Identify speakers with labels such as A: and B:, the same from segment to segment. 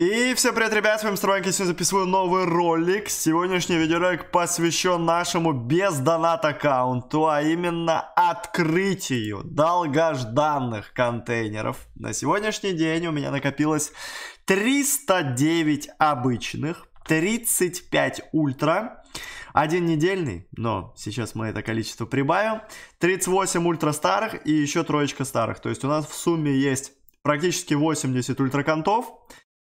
A: И всем привет, ребят, с вами Стройки, сегодня записываю новый ролик. Сегодняшний видеоролик посвящен нашему без донат аккаунту, а именно открытию долгожданных контейнеров. На сегодняшний день у меня накопилось 309 обычных, 35 ультра, один недельный, но сейчас мы это количество прибавим, 38 ультра старых и еще троечка старых. То есть у нас в сумме есть практически 80 ультраконтов,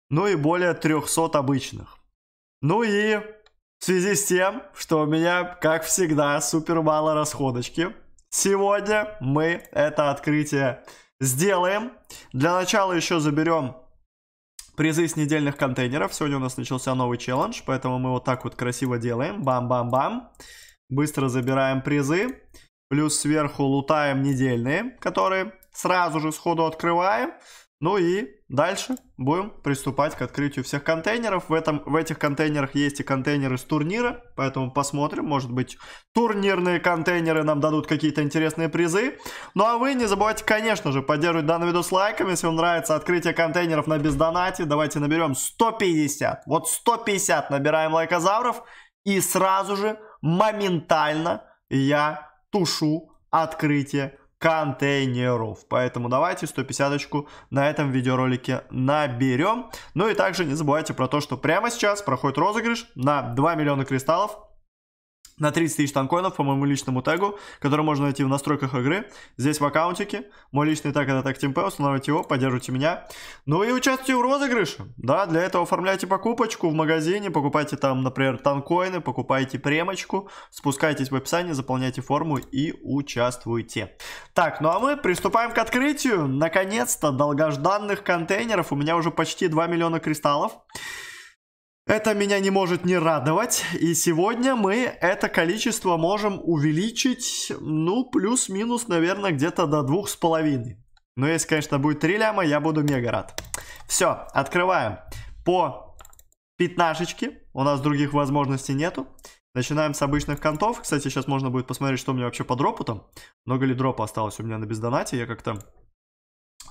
A: ну и более 300 обычных. Ну и в связи с тем, что у меня, как всегда, супер мало расходочки, сегодня мы это открытие сделаем. Для начала еще заберем призы с недельных контейнеров. Сегодня у нас начался новый челлендж, поэтому мы вот так вот красиво делаем. Бам-бам-бам. Быстро забираем призы. Плюс сверху лутаем недельные, которые сразу же сходу открываем. Ну и дальше будем приступать к открытию всех контейнеров. В, этом, в этих контейнерах есть и контейнеры с турнира, поэтому посмотрим. Может быть, турнирные контейнеры нам дадут какие-то интересные призы. Ну а вы не забывайте, конечно же, поддерживать данный видос лайками. Если вам нравится открытие контейнеров на бездонате, давайте наберем 150. Вот 150 набираем лайкозавров и сразу же моментально я тушу открытие контейнеров. Поэтому давайте 150-очку на этом видеоролике наберем. Ну и также не забывайте про то, что прямо сейчас проходит розыгрыш на 2 миллиона кристаллов на 30 тысяч танкоинов по моему личному тегу, который можно найти в настройках игры. Здесь в аккаунтике. Мой личный тег это так темпе, устанавливайте его, поддержите меня. Ну и участвуйте в розыгрыше. Да, для этого оформляйте покупочку в магазине, покупайте там, например, танкоины, покупайте премочку, спускайтесь в описание, заполняйте форму и участвуйте. Так, ну а мы приступаем к открытию. Наконец-то долгожданных контейнеров. У меня уже почти 2 миллиона кристаллов. Это меня не может не радовать, и сегодня мы это количество можем увеличить, ну, плюс-минус, наверное, где-то до двух с половиной. Но если, конечно, будет 3 ляма, я буду мега рад. Все, открываем по пятнашечке. У нас других возможностей нету. Начинаем с обычных контов. Кстати, сейчас можно будет посмотреть, что у меня вообще по дропу там. Много ли дропа осталось у меня на бездонате. Я как-то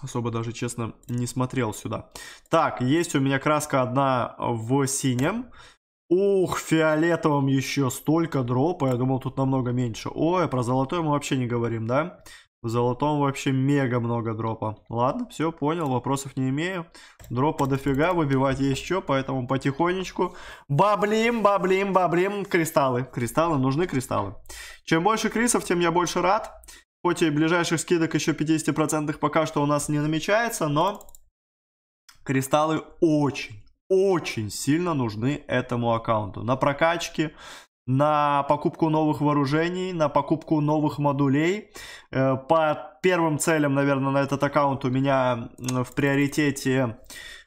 A: особо даже, честно, не смотрел сюда. Так, есть у меня краска одна в синем. Ух, фиолетовым еще столько дропа, я думал, тут намного меньше. Ой, а про золотой мы вообще не говорим, да? В золотом вообще мега много дропа. Ладно, все, понял, вопросов не имею. Дропа дофига, выбивать есть что, поэтому потихонечку. Баблим, баблим, баблим, кристаллы. Кристаллы, нужны кристаллы. Чем больше крисов, тем я больше рад. Хоть и ближайших скидок еще 50% пока что у нас не намечается, но кристаллы очень, очень сильно нужны этому аккаунту. На прокачке, на покупку новых вооружений, на покупку новых модулей. Э, по первым целям, наверное, на этот аккаунт у меня в приоритете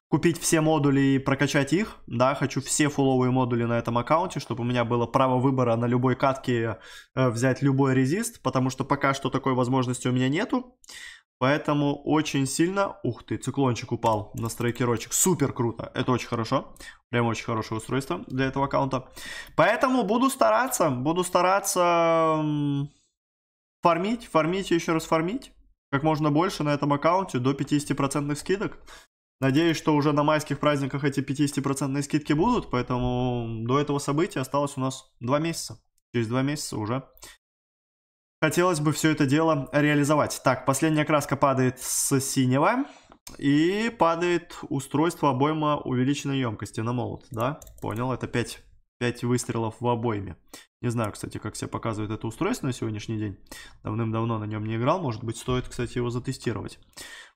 A: купить все модули и прокачать их, да, хочу все фуловые модули на этом аккаунте, чтобы у меня было право выбора на любой катке э, взять любой резист, потому что пока что такой возможности у меня нету, поэтому очень сильно, ух ты, циклончик упал на страйкерочек, супер круто, это очень хорошо, прям очень хорошее устройство для этого аккаунта, поэтому буду стараться, буду стараться фармить, фармить и еще раз фармить, как можно больше на этом аккаунте до 50% скидок. Надеюсь, что уже на майских праздниках эти 50% скидки будут, поэтому до этого события осталось у нас 2 месяца. Через 2 месяца уже хотелось бы все это дело реализовать. Так, последняя краска падает с синего. И падает устройство обойма увеличенной емкости на молот, да? Понял, это 5, 5 выстрелов в обойме. Не знаю, кстати, как все показывает это устройство на сегодняшний день. Давным-давно на нем не играл, может быть, стоит, кстати, его затестировать.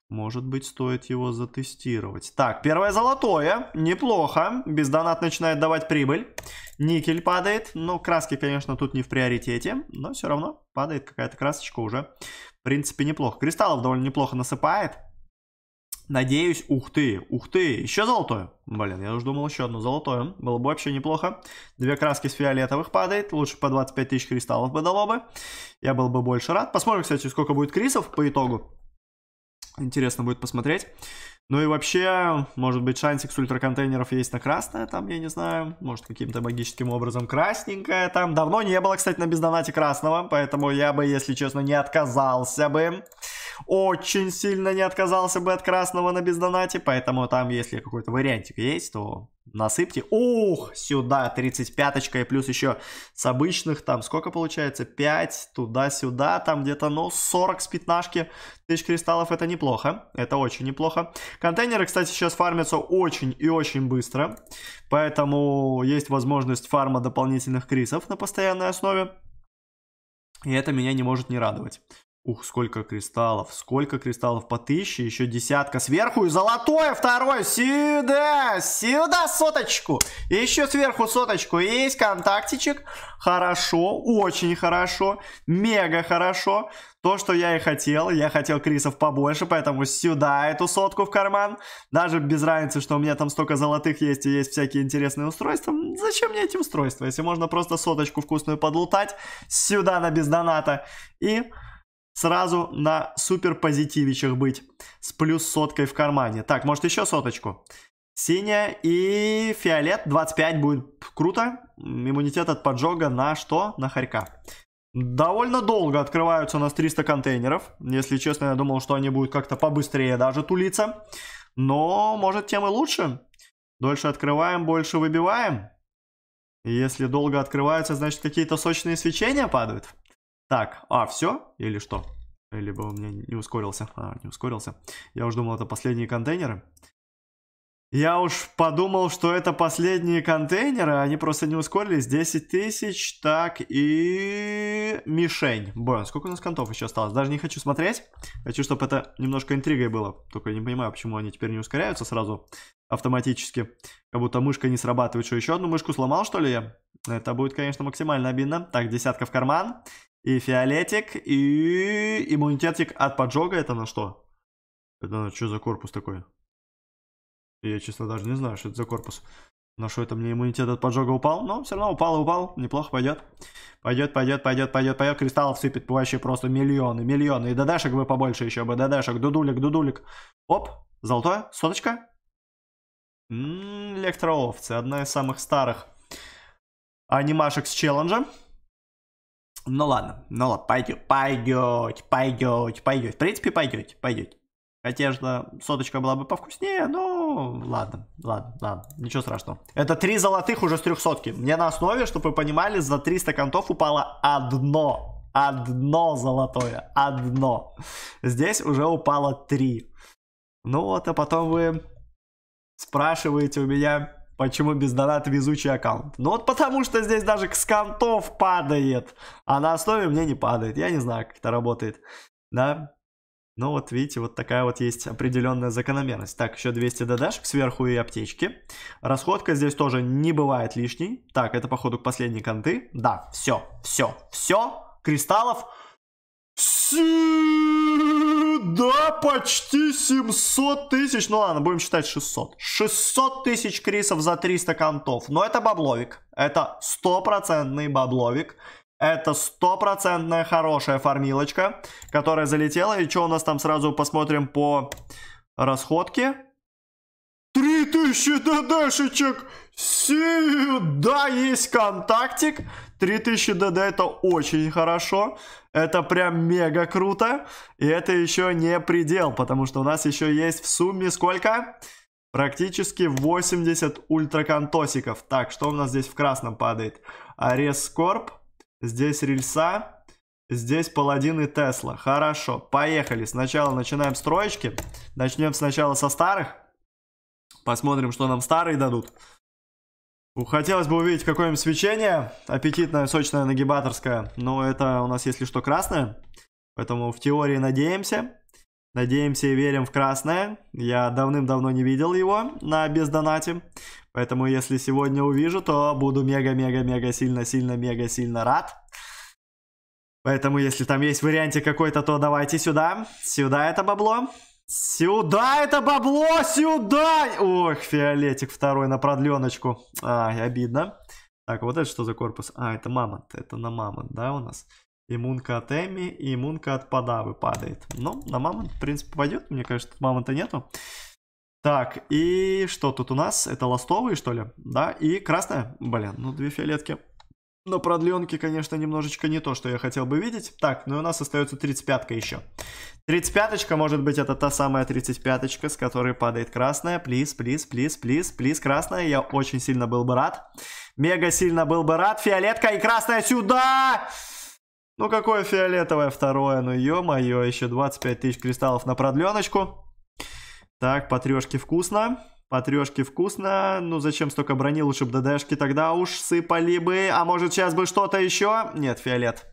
A: Может быть, стоит его затестировать. Так, первое золотое. Неплохо. Бездонат начинает давать прибыль. Никель падает. Ну, краски, конечно, тут не в приоритете. Но все равно падает какая-то красочка уже. В принципе, неплохо. Кристаллов довольно неплохо насыпает. Надеюсь, ух ты, ух ты, еще золотое. Блин, я уже думал еще одно золотое. Было бы вообще неплохо. Две краски с фиолетовых падает. Лучше по 25 тысяч кристаллов бы дало бы. Я был бы больше рад. Посмотрим, кстати, сколько будет крисов по итогу. Интересно будет посмотреть. Ну и вообще, может быть, шансик с ультраконтейнеров есть на красное, там, я не знаю, может, каким-то магическим образом красненькое там. Давно не было, кстати, на бездонате красного, поэтому я бы, если честно, не отказался бы очень сильно не отказался бы от красного на бездонате, поэтому там, если какой-то вариантик есть, то насыпьте. Ух, сюда 35-очка и плюс еще с обычных, там сколько получается? 5, туда-сюда, там где-то, ну, 40 с пятнашки тысяч кристаллов, это неплохо, это очень неплохо. Контейнеры, кстати, сейчас фармятся очень и очень быстро, поэтому есть возможность фарма дополнительных крисов на постоянной основе. И это меня не может не радовать. Ух, сколько кристаллов, сколько кристаллов по тысяче, еще десятка сверху и золотое второе сюда, сюда соточку, еще сверху соточку, есть контактичек, хорошо, очень хорошо, мега хорошо, то, что я и хотел, я хотел крисов побольше, поэтому сюда эту сотку в карман, даже без разницы, что у меня там столько золотых есть и есть всякие интересные устройства, зачем мне эти устройства, если можно просто соточку вкусную подлутать, сюда на без доната и сразу на супер позитивичах быть. С плюс соткой в кармане. Так, может еще соточку? Синяя и фиолет 25 будет круто. Иммунитет от поджога на что? На хорька. Довольно долго открываются у нас 300 контейнеров. Если честно, я думал, что они будут как-то побыстрее даже тулиться. Но, может, тем и лучше. Дольше открываем, больше выбиваем. Если долго открываются, значит, какие-то сочные свечения падают. Так, а, все? Или что? Либо у меня не ускорился. А, не ускорился. Я уж думал, это последние контейнеры. Я уж подумал, что это последние контейнеры, а они просто не ускорились. 10 тысяч, так, и мишень. Блин, сколько у нас контов еще осталось? Даже не хочу смотреть. Хочу, чтобы это немножко интригой было. Только не понимаю, почему они теперь не ускоряются сразу автоматически. Как будто мышка не срабатывает. Что, еще одну мышку сломал, что ли я? Это будет, конечно, максимально обидно. Так, десятка в карман. И фиолетик, и иммунитетик от поджога. Это на что? Это что за корпус такой? Я, честно, даже не знаю, что это за корпус. На что это мне иммунитет от поджога упал, но ну, все равно упал и упал, неплохо пойдет. Пойдет, пойдет, пойдет, пойдет, пойдет. Кристаллов сыпет вообще просто миллионы, миллионы. И дадашек бы побольше еще бы, дадашек, дудулик, дудулик. Оп, золотое, соточка. М-м, электроовцы, одна из самых старых анимашек с челленджем. Ну ладно, ну ладно, пойдет, пойдет, пойдет, пойдет. В принципе, пойдете, пойдете. Хотя же соточка была бы повкуснее, но ладно, ладно, ладно, ничего страшного. Это три золотых уже с трехсотки. Мне на основе, чтобы вы понимали, за 300 контов упало одно. Одно золотое, одно. Здесь уже упало три. Ну вот, а потом вы спрашиваете у меня, Почему без доната везучий аккаунт? Ну вот потому что здесь даже к скантов падает, а на основе мне не падает. Я не знаю, как это работает. Да? Ну вот видите, вот такая вот есть определенная закономерность. Так, еще 200 ДДшек сверху и аптечки. Расходка здесь тоже не бывает лишней. Так, это походу последние конты. Да, все, все, все. Кристаллов. Все! да, почти 700 тысяч. Ну ладно, будем считать 600. 600 тысяч крисов за 300 контов. Но это бабловик. Это стопроцентный бабловик. Это стопроцентная хорошая фармилочка, которая залетела. И что у нас там сразу посмотрим по расходке? 3000 ДДшечек! Да есть контактик. 3000 ДД это очень хорошо. Это прям мега круто. И это еще не предел, потому что у нас еще есть в сумме сколько? Практически 80 ультракантосиков. Так, что у нас здесь в красном падает? Арес Корп. Здесь рельса. Здесь паладин и Тесла. Хорошо, поехали. Сначала начинаем с Начнем сначала со старых. Посмотрим, что нам старые дадут. Ну, хотелось бы увидеть какое-нибудь свечение, аппетитное, сочное, нагибаторское, но это у нас, если что, красное, поэтому в теории надеемся. Надеемся и верим в красное. Я давным-давно не видел его на бездонате. Поэтому если сегодня увижу, то буду мега-мега-мега сильно-сильно-мега-сильно рад. Поэтому если там есть варианте какой-то, то давайте сюда. Сюда это бабло. Сюда это бабло, сюда! Ох, фиолетик второй на продленочку. Ай, обидно. Так, вот это что за корпус? А, это мамонт. Это на мамонт, да, у нас? Иммунка от Эми и иммунка от Падавы падает. Ну, на мамонт, в принципе, пойдет. Мне кажется, тут мамонта нету. Так, и что тут у нас? Это ластовые, что ли? Да, и красная? Блин, ну две фиолетки. Но продленки, конечно, немножечко не то, что я хотел бы видеть. Так, ну и у нас остается 35-ка еще. 35-очка, может быть, это та самая 35-очка, с которой падает красная. Плиз, плиз, плиз, плиз, плиз, красная. Я очень сильно был бы рад. Мега сильно был бы рад. Фиолетка и красная сюда! Ну какое фиолетовое второе? Ну ё-моё, еще 25 тысяч кристаллов на продленочку. Так, по трешке вкусно. По трешке вкусно. Ну, зачем столько брони? Лучше бы ДДшки тогда уж сыпали бы. А может, сейчас бы что-то еще? Нет, фиолет.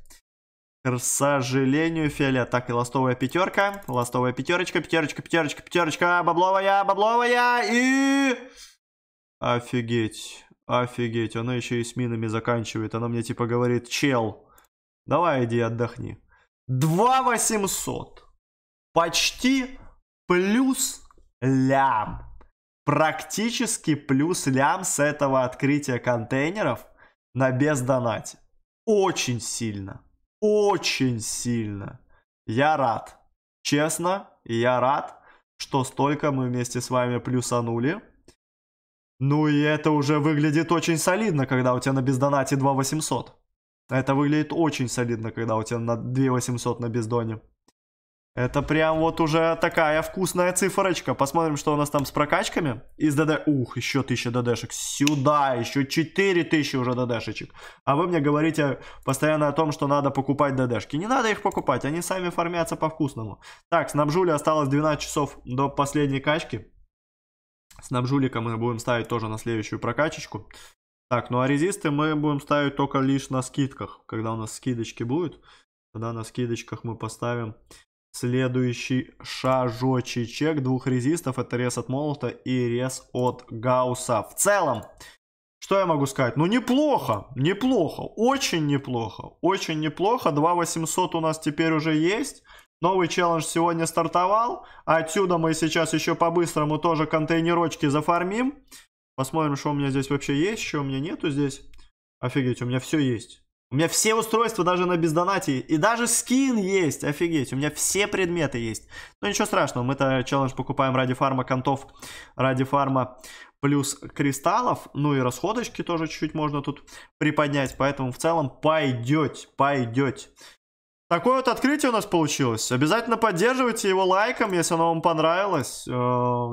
A: К сожалению, фиолет. Так, и ластовая пятерка. Ластовая пятерочка, пятерочка, пятерочка, пятерочка. Бабловая, бабловая. И... Офигеть. Офигеть. Она еще и с минами заканчивает. Она мне типа говорит, чел, давай иди отдохни. 2 800. Почти плюс лям практически плюс лям с этого открытия контейнеров на бездонате. Очень сильно. Очень сильно. Я рад. Честно, я рад, что столько мы вместе с вами плюсанули. Ну и это уже выглядит очень солидно, когда у тебя на бездонате 2800. Это выглядит очень солидно, когда у тебя на 2800 на бездоне. Это прям вот уже такая вкусная цифрочка. Посмотрим, что у нас там с прокачками. Из ДД... Ух, еще 1000 ДДшек. Сюда еще 4000 уже ДДшечек. А вы мне говорите постоянно о том, что надо покупать ДДшки. Не надо их покупать, они сами формятся по-вкусному. Так, снабжули осталось 12 часов до последней качки. Снабжулика мы будем ставить тоже на следующую прокачечку. Так, ну а резисты мы будем ставить только лишь на скидках. Когда у нас скидочки будут, тогда на скидочках мы поставим Следующий чек двух резистов. Это рез от молота и рез от гаусса. В целом, что я могу сказать? Ну, неплохо, неплохо, очень неплохо, очень неплохо. 2800 у нас теперь уже есть. Новый челлендж сегодня стартовал. Отсюда мы сейчас еще по-быстрому тоже контейнерочки зафармим. Посмотрим, что у меня здесь вообще есть, что у меня нету здесь. Офигеть, у меня все есть. У меня все устройства даже на бездонате. И даже скин есть. Офигеть. У меня все предметы есть. Но ничего страшного. Мы-то челлендж покупаем ради фарма контов. Ради фарма плюс кристаллов. Ну и расходочки тоже чуть-чуть можно тут приподнять. Поэтому в целом пойдет. Пойдет. Такое вот открытие у нас получилось. Обязательно поддерживайте его лайком, если оно вам понравилось. Э,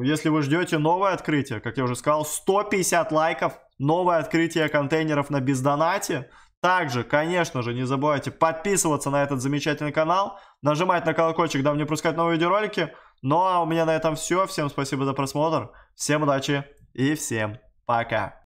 A: если вы ждете новое открытие, как я уже сказал, 150 лайков, новое открытие контейнеров на бездонате. Также, конечно же, не забывайте подписываться на этот замечательный канал, нажимать на колокольчик, дабы не пропускать новые видеоролики. Ну а у меня на этом все. Всем спасибо за просмотр, всем удачи и всем пока.